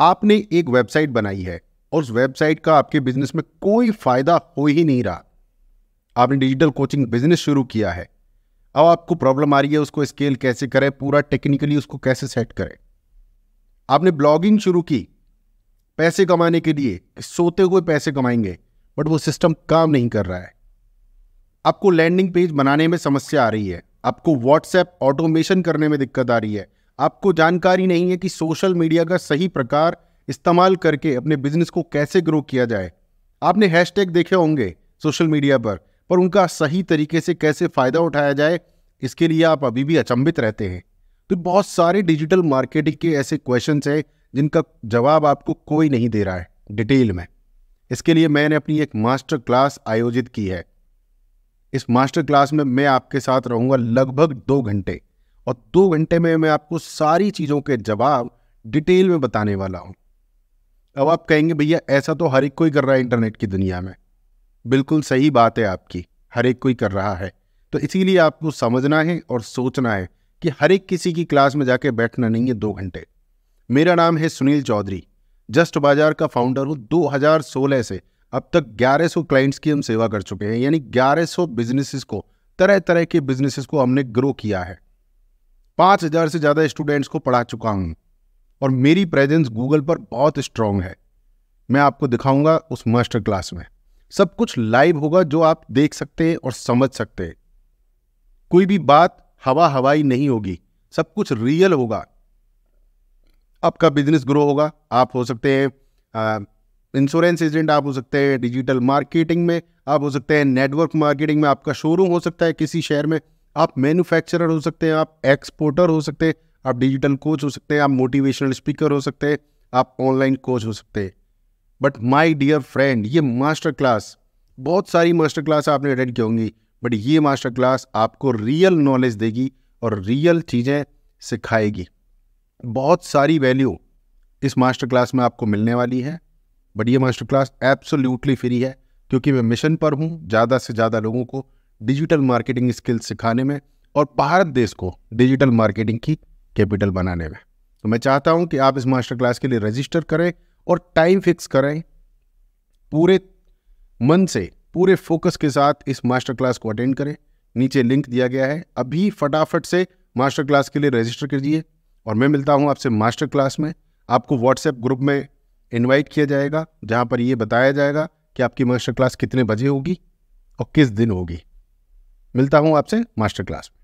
आपने एक वेबसाइट बनाई है और उस वेबसाइट का आपके बिजनेस में कोई फायदा हो ही नहीं रहा आपने डिजिटल कोचिंग बिजनेस शुरू किया है अब आपको प्रॉब्लम आ रही है उसको स्केल कैसे करें पूरा टेक्निकली उसको कैसे सेट करें आपने ब्लॉगिंग शुरू की पैसे कमाने के लिए कि सोते हुए पैसे कमाएंगे बट वो सिस्टम काम नहीं कर रहा है आपको लैंडिंग पेज बनाने में समस्या आ रही है आपको व्हाट्सएप ऑटोमेशन करने में दिक्कत आ रही है आपको जानकारी नहीं है कि सोशल मीडिया का सही प्रकार इस्तेमाल करके अपने बिजनेस को कैसे ग्रो किया जाए आपने हैशटैग देखे होंगे सोशल मीडिया पर पर उनका सही तरीके से कैसे फ़ायदा उठाया जाए इसके लिए आप अभी भी अचंभित रहते हैं तो बहुत सारे डिजिटल मार्केटिंग के ऐसे क्वेश्चन हैं जिनका जवाब आपको कोई नहीं दे रहा है डिटेल में इसके लिए मैंने अपनी एक मास्टर क्लास आयोजित की है इस मास्टर क्लास में मैं आपके साथ रहूंगा लगभग दो घंटे और दो घंटे में मैं आपको सारी चीज़ों के जवाब डिटेल में बताने वाला हूँ अब आप कहेंगे भैया ऐसा तो हर एक कोई कर रहा है इंटरनेट की दुनिया में बिल्कुल सही बात है आपकी हर एक कोई कर रहा है तो इसीलिए आपको समझना है और सोचना है कि हर एक किसी की क्लास में जाके बैठना नहीं है दो घंटे मेरा नाम है सुनील चौधरी जस्ट बाजार का फाउंडर हूँ 2016 से अब तक 1100 क्लाइंट्स की हम सेवा कर चुके हैं यानी 1100 बिजनेसेस को तरह तरह के बिजनेसेस को हमने ग्रो किया है पाँच हज़ार से ज़्यादा स्टूडेंट्स को पढ़ा चुका हूँ और मेरी प्रेजेंस गूगल पर बहुत स्ट्रांग है मैं आपको दिखाऊंगा उस मास्टर क्लास में सब कुछ लाइव होगा जो आप देख सकते हैं और समझ सकते हैं कोई भी बात हवा हवाई नहीं होगी सब कुछ रियल होगा आपका बिजनेस ग्रो होगा आप हो सकते हैं इंश्योरेंस एजेंट आप हो सकते हैं डिजिटल मार्केटिंग में आप हो सकते हैं नेटवर्क मार्केटिंग में आपका शोरूम हो सकता है किसी शहर में आप मैन्युफैक्चरर हो सकते हैं आप एक्सपोर्टर हो सकते हैं आप डिजिटल कोच हो सकते हैं आप मोटिवेशनल स्पीकर हो सकते हैं आप ऑनलाइन कोच हो सकते हैं बट माई डियर फ्रेंड ये मास्टर क्लास बहुत सारी मास्टर क्लास आपने अटेंड की होंगी बट ये मास्टर क्लास आपको रियल नॉलेज देगी और रियल चीज़ें सिखाएगी बहुत सारी वैल्यू इस मास्टर क्लास में आपको मिलने वाली है बट ये मास्टर क्लास एब्सोल्यूटली फ्री है क्योंकि मैं मिशन पर हूँ ज़्यादा से ज़्यादा लोगों को डिजिटल मार्केटिंग स्किल्स सिखाने में और भारत देश को डिजिटल मार्केटिंग की कैपिटल बनाने में तो मैं चाहता हूं कि आप इस मास्टर क्लास के लिए रजिस्टर करें और टाइम फिक्स करें पूरे मन से पूरे फोकस के साथ इस मास्टर क्लास को अटेंड करें नीचे लिंक दिया गया है अभी फटाफट से मास्टर क्लास के लिए रजिस्टर कीजिए और मैं मिलता हूं आपसे मास्टर क्लास में आपको व्हाट्सएप ग्रुप में इनवाइट किया जाएगा जहां पर ये बताया जाएगा कि आपकी मास्टर क्लास कितने बजे होगी और किस दिन होगी मिलता हूँ आपसे मास्टर क्लास में